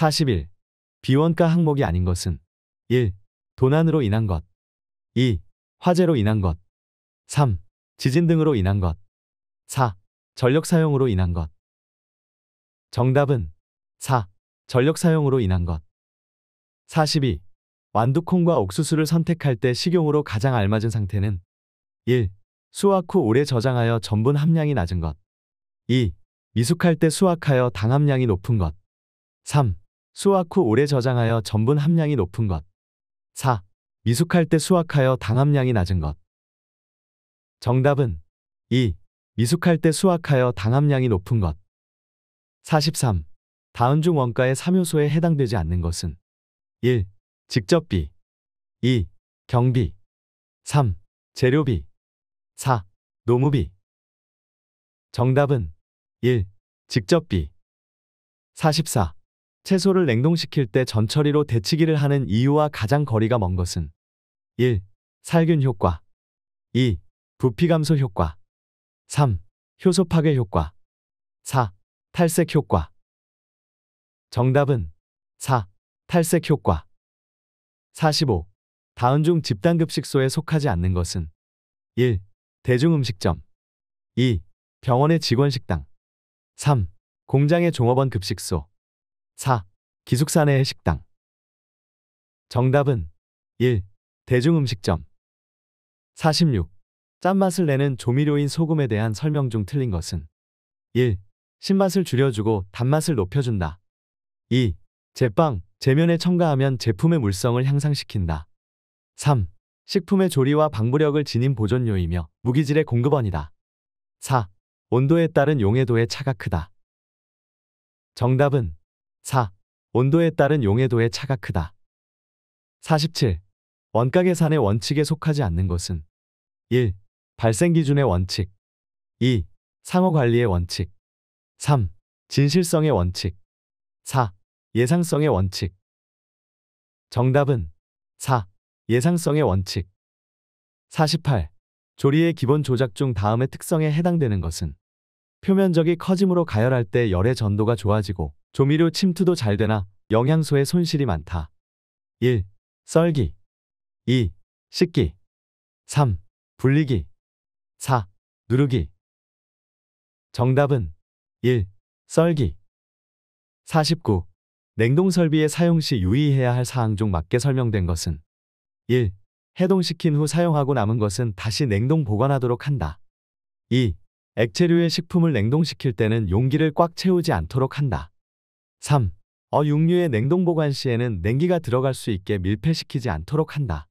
41. 비원가 항목이 아닌 것은 1. 도난으로 인한 것 2. 화재로 인한 것 3. 지진 등으로 인한 것 4. 전력 사용으로 인한 것 정답은 4. 전력 사용으로 인한 것 42. 완두콩과 옥수수를 선택할 때 식용으로 가장 알맞은 상태는 1. 수확 후 오래 저장하여 전분 함량이 낮은 것 2. 미숙할 때 수확하여 당함량이 높은 것 3. 수확 후 오래 저장하여 전분 함량이 높은 것. 4. 미숙할 때 수확하여 당함량이 낮은 것. 정답은 2. 미숙할 때 수확하여 당함량이 높은 것. 43. 다음 중 원가의 3요소에 해당되지 않는 것은 1. 직접비 2. 경비 3. 재료비 4. 노무비 정답은 1. 직접비 44. 채소를 냉동시킬 때 전처리로 대치기를 하는 이유와 가장 거리가 먼 것은 1. 살균 효과 2. 부피 감소 효과 3. 효소 파괴 효과 4. 탈색 효과 정답은 4. 탈색 효과 45. 다운중 집단급식소에 속하지 않는 것은 1. 대중음식점 2. 병원의 직원식당 3. 공장의 종업원 급식소 4. 기숙사내의 식당 정답은 1. 대중음식점 46. 짠맛을 내는 조미료인 소금에 대한 설명 중 틀린 것은 1. 신맛을 줄여주고 단맛을 높여준다 2. 제빵, 제면에 첨가하면 제품의 물성을 향상시킨다 3. 식품의 조리와 방부력을 지닌 보존료이며 무기질의 공급원이다 4. 온도에 따른 용해도의 차가 크다 정답은 4. 온도에 따른 용해도의 차가 크다. 47. 원가 계산의 원칙에 속하지 않는 것은 1. 발생 기준의 원칙 2. 상호 관리의 원칙 3. 진실성의 원칙 4. 예상성의 원칙 정답은 4. 예상성의 원칙 48. 조리의 기본 조작 중 다음의 특성에 해당되는 것은 표면적이 커짐으로 가열할 때 열의 전도가 좋아지고 조미료 침투도 잘 되나 영양소의 손실이 많다. 1. 썰기 2. 씻기 3. 불리기 4. 누르기 정답은 1. 썰기 49. 냉동 설비의 사용 시 유의해야 할 사항 중 맞게 설명된 것은 1. 해동시킨 후 사용하고 남은 것은 다시 냉동 보관하도록 한다. 2. 액체류의 식품을 냉동시킬 때는 용기를 꽉 채우지 않도록 한다. 3. 어육류의 냉동 보관 시에는 냉기가 들어갈 수 있게 밀폐시키지 않도록 한다.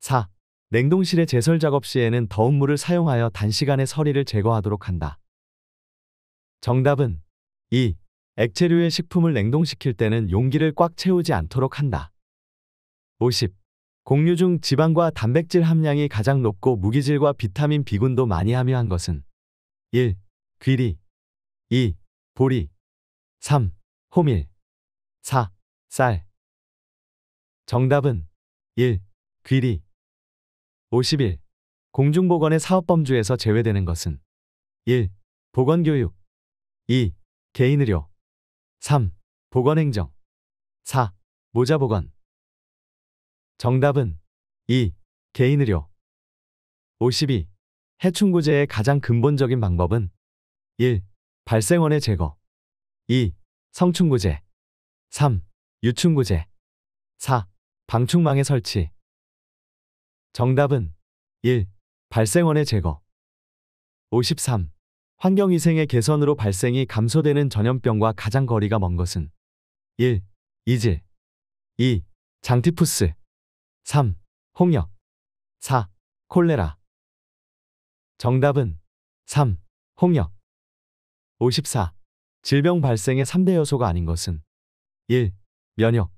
4. 냉동실의 제설 작업 시에는 더운 물을 사용하여 단시간에 서리를 제거하도록 한다. 정답은 2. 액체류의 식품을 냉동시킬 때는 용기를 꽉 채우지 않도록 한다. 50. 공유 중 지방과 단백질 함량이 가장 높고 무기질과 비타민 B군도 많이 함유한 것은 1. 귀리 2. 보리 3. 호밀 4. 쌀 정답은 1. 귀리 51. 공중보건의 사업범주에서 제외되는 것은 1. 보건교육 2. 개인의료 3. 보건행정 4. 모자보건 정답은 2. 개인의료 52. 해충구제의 가장 근본적인 방법은 1. 발생원의 제거 2. 성충구제 3. 유충구제 4. 방충망의 설치 정답은 1. 발생원의 제거 53. 환경위생의 개선으로 발생이 감소되는 전염병과 가장 거리가 먼 것은 1. 이질 2. 장티푸스 3. 홍역 4. 콜레라 정답은 3. 홍역 54. 질병 발생의 3대 요소가 아닌 것은 1. 면역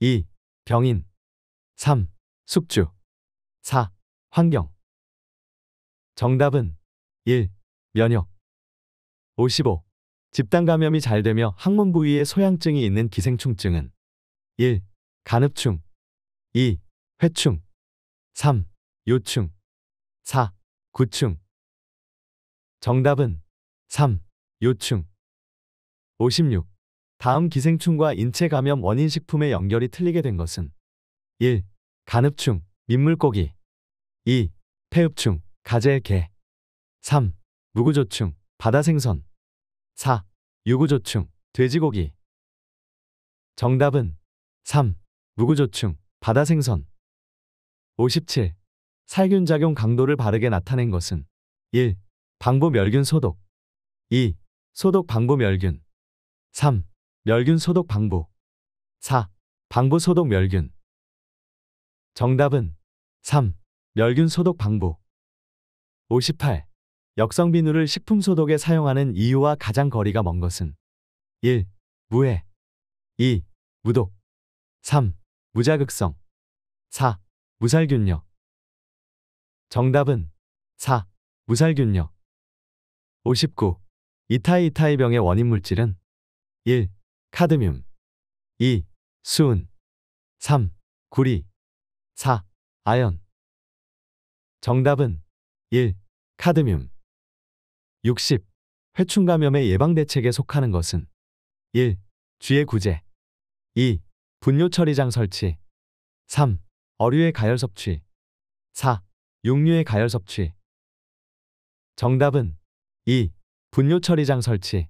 2. 병인 3. 숙주 4. 환경 정답은 1. 면역 55. 집단 감염이 잘 되며 항문 부위에 소양증이 있는 기생충증은 1. 간흡충 2. 회충 3. 요충 4. 구충 정답은 3. 요충 56. 다음 기생충과 인체 감염 원인 식품의 연결이 틀리게 된 것은 1. 간흡충, 민물고기 2. 폐흡충, 가재의 개 3. 무구조충, 바다생선 4. 유구조충, 돼지고기 정답은 3. 무구조충, 바다생선 57. 살균작용 강도를 바르게 나타낸 것은 1. 방부 멸균 소독 2. 소독 방부 멸균 3. 멸균 소독 방부 4. 방부 소독 멸균 정답은 3. 멸균 소독 방부 58. 역성 비누를 식품 소독에 사용하는 이유와 가장 거리가 먼 것은 1. 무해 2. 무독 3. 무자극성 4. 무살균력 정답은 4. 무살균력 59. 이타이타이병의 원인 물질은 1. 카드뮴 2. 수은 3. 구리 4. 아연 정답은 1. 카드뮴 60. 회충 감염의 예방 대책에 속하는 것은 1. 쥐의 구제 2. 분뇨 처리장 설치 3. 어류의 가열 섭취 4. 육류의 가열 섭취 정답은 2. 분뇨 처리장 설치